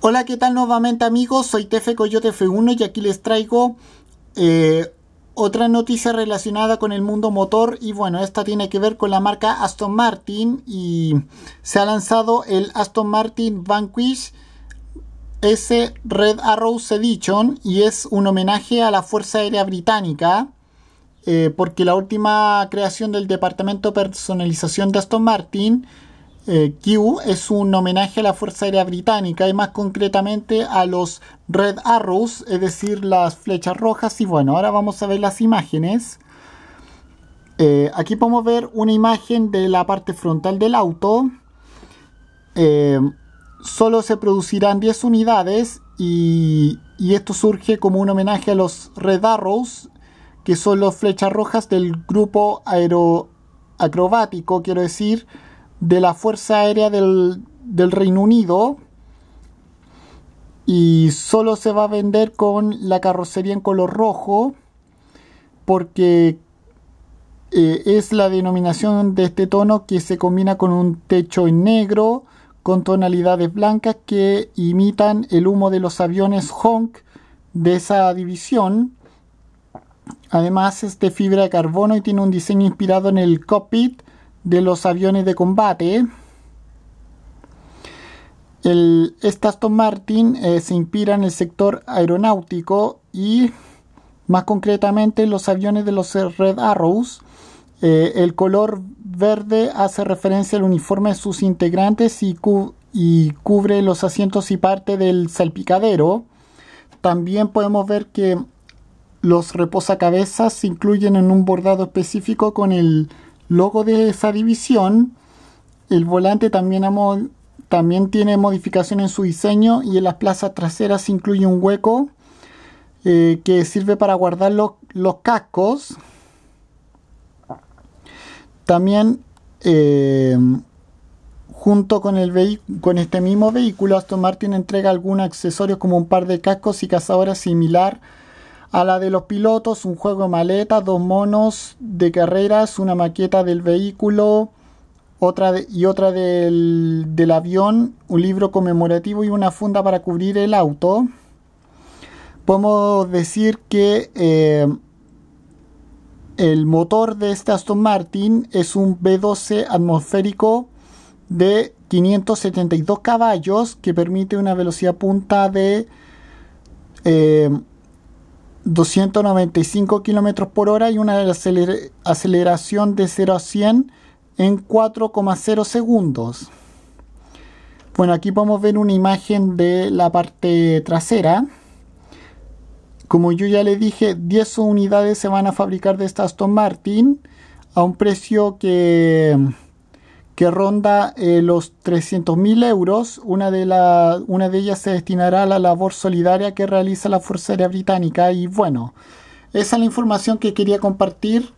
Hola, ¿qué tal nuevamente amigos? Soy Tefe Coyote F1 y aquí les traigo eh, otra noticia relacionada con el mundo motor y bueno, esta tiene que ver con la marca Aston Martin y se ha lanzado el Aston Martin Vanquish S Red Arrow Edition y es un homenaje a la Fuerza Aérea Británica. Eh, porque la última creación del departamento personalización de Aston Martin eh, Q es un homenaje a la Fuerza Aérea Británica y más concretamente a los Red Arrows, es decir, las flechas rojas. Y bueno, ahora vamos a ver las imágenes. Eh, aquí podemos ver una imagen de la parte frontal del auto. Eh, solo se producirán 10 unidades y, esto surge como un homenaje a los Red Arrows, que son las flechas rojas del grupo aeroacrobático, quiero decir, de la Fuerza Aérea del, Reino Unido y solo se va a vender con la carrocería en color rojo porque eh, es la denominación de este tono que se combina con un techo en negro con tonalidades blancas que imitan el humo de los aviones Honk de esa división. Además es de fibra de carbono y tiene un diseño inspirado en el cockpit de los aviones de combate. El, este Martin eh, se inspira en el sector aeronáutico y más concretamente los aviones de los Red Arrows. Eh, el color verde hace referencia al uniforme de sus integrantes y, y cubre los asientos y parte del salpicadero. También podemos ver que los reposacabezas se incluyen en un bordado específico con el Luego de esa división. El volante también, tiene modificación en su diseño y en las plazas traseras incluye un hueco eh, que sirve para guardar los, cascos. También eh, junto con, con este mismo vehículo, Aston Martin entrega algunos accesorios como un par de cascos y cazadoras similar a la de los pilotos, un juego de maleta dos monos de carreras, una maqueta del vehículo otra y otra del, avión, un libro conmemorativo y una funda para cubrir el auto. Podemos decir que eh, el motor de este Aston Martin es un v 12 atmosférico de 572 caballos que permite una velocidad punta de eh, 295 km por hora y una aceleración de 0 a 100 en 4,0 segundos. Bueno, aquí podemos ver una imagen de la parte trasera. Como yo ya le dije, 10 unidades se van a fabricar de esta Aston Martin a un precio que que ronda eh, los los 300.000 euros. Una de, la, una de ellas se destinará a la labor solidaria que realiza la Fuerza Aérea Británica. Y bueno, esa es la información que quería compartir.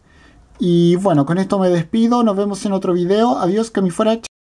Y bueno, con esto me despido. Nos vemos en otro video. Adiós, que mi fuera.